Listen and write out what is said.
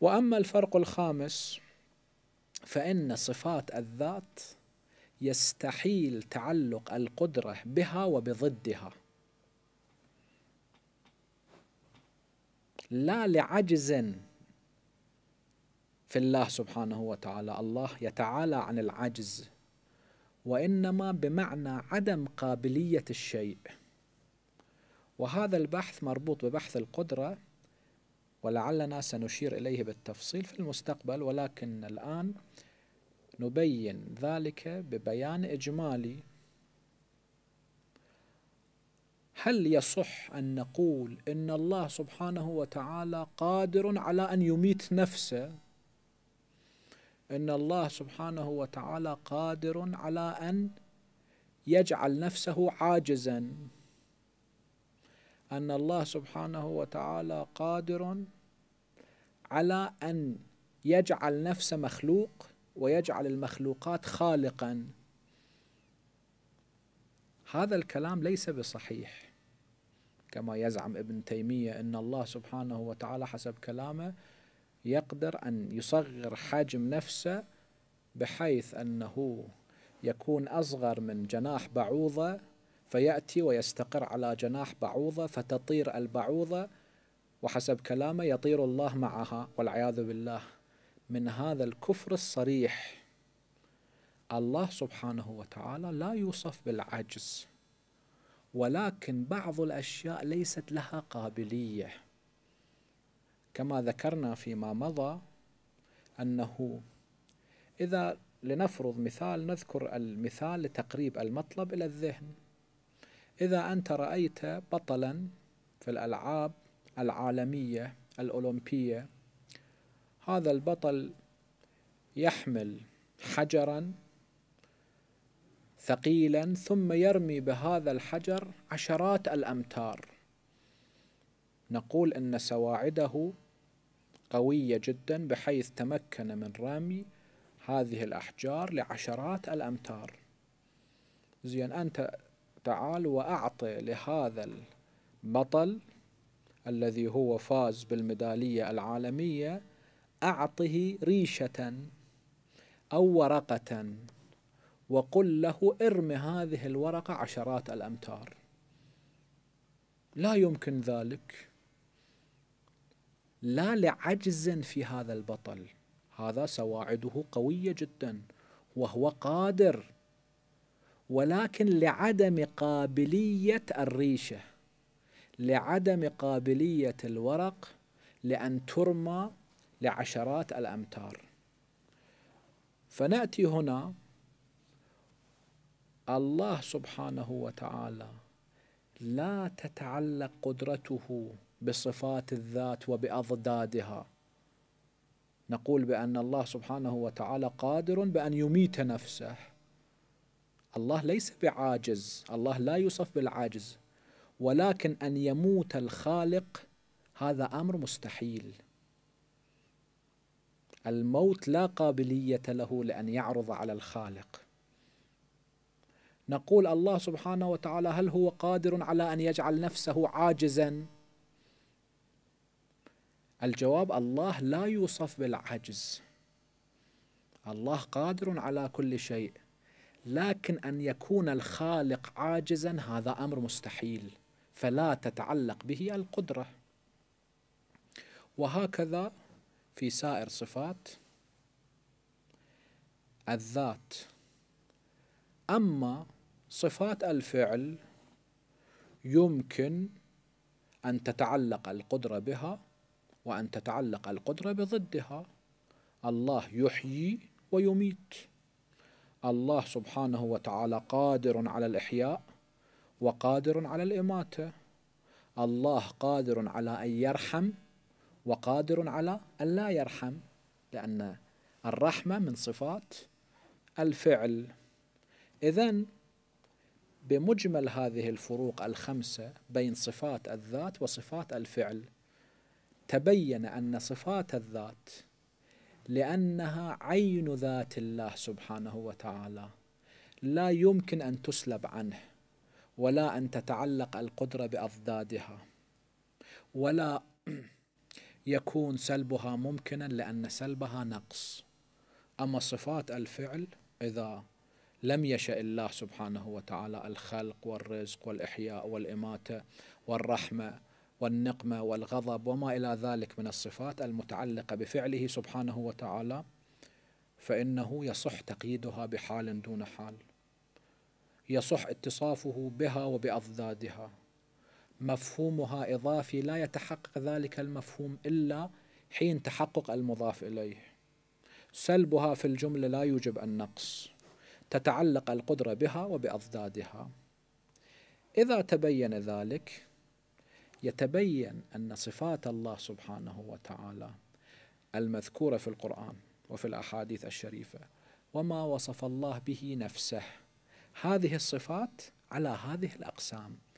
واما الفرق الخامس فان صفات الذات يستحيل تعلق القدره بها وبضدها لا لعجز في الله سبحانه وتعالى الله يتعالى عن العجز وانما بمعنى عدم قابليه الشيء وهذا البحث مربوط ببحث القدره ولعلنا سنشير إليه بالتفصيل في المستقبل ولكن الآن نبين ذلك ببيان إجمالي هل يصح أن نقول إن الله سبحانه وتعالى قادر على أن يميت نفسه إن الله سبحانه وتعالى قادر على أن يجعل نفسه عاجزاً أن الله سبحانه وتعالى قادر على أن يجعل نفسه مخلوق ويجعل المخلوقات خالقا هذا الكلام ليس بصحيح كما يزعم ابن تيمية أن الله سبحانه وتعالى حسب كلامه يقدر أن يصغر حجم نفسه بحيث أنه يكون أصغر من جناح بعوضة فيأتي ويستقر على جناح بعوضة فتطير البعوضة وحسب كلامه يطير الله معها والعياذ بالله من هذا الكفر الصريح الله سبحانه وتعالى لا يوصف بالعجز ولكن بعض الأشياء ليست لها قابلية كما ذكرنا فيما مضى أنه إذا لنفرض مثال نذكر المثال لتقريب المطلب إلى الذهن إذا أنت رأيت بطلا في الألعاب العالمية الأولمبية هذا البطل يحمل حجرا ثقيلا ثم يرمي بهذا الحجر عشرات الأمتار نقول أن سواعده قوية جدا بحيث تمكن من رمي هذه الأحجار لعشرات الأمتار زين أنت تعال وأعطي لهذا البطل الذي هو فاز بالميدالية العالمية أعطه ريشة أو ورقة وقل له ارم هذه الورقة عشرات الأمتار لا يمكن ذلك لا لعجز في هذا البطل هذا سواعده قوية جدا وهو قادر ولكن لعدم قابلية الريشة لعدم قابلية الورق لأن ترمى لعشرات الأمتار فنأتي هنا الله سبحانه وتعالى لا تتعلق قدرته بصفات الذات وبأضدادها نقول بأن الله سبحانه وتعالى قادر بأن يميت نفسه الله ليس بعاجز الله لا يوصف بالعاجز ولكن أن يموت الخالق هذا أمر مستحيل الموت لا قابلية له لأن يعرض على الخالق نقول الله سبحانه وتعالى هل هو قادر على أن يجعل نفسه عاجزا الجواب الله لا يوصف بالعجز الله قادر على كل شيء لكن أن يكون الخالق عاجزا هذا أمر مستحيل فلا تتعلق به القدرة وهكذا في سائر صفات الذات أما صفات الفعل يمكن أن تتعلق القدرة بها وأن تتعلق القدرة بضدها الله يحيي ويميت الله سبحانه وتعالى قادر على الإحياء وقادر على الإماتة الله قادر على أن يرحم وقادر على أن لا يرحم لأن الرحمة من صفات الفعل إذا بمجمل هذه الفروق الخمسة بين صفات الذات وصفات الفعل تبين أن صفات الذات لأنها عين ذات الله سبحانه وتعالى لا يمكن أن تسلب عنه ولا أن تتعلق القدرة بأضدادها ولا يكون سلبها ممكنا لأن سلبها نقص أما صفات الفعل إذا لم يشأ الله سبحانه وتعالى الخلق والرزق والإحياء والإماتة والرحمة والنقمة والغضب وما إلى ذلك من الصفات المتعلقة بفعله سبحانه وتعالى فإنه يصح تقييدها بحال دون حال يصح اتصافه بها وبأضدادها مفهومها إضافي لا يتحقق ذلك المفهوم إلا حين تحقق المضاف إليه سلبها في الجملة لا يوجب النقص تتعلق القدرة بها وبأضدادها إذا تبين ذلك يتبين أن صفات الله سبحانه وتعالى المذكورة في القرآن وفي الأحاديث الشريفة وما وصف الله به نفسه هذه الصفات على هذه الأقسام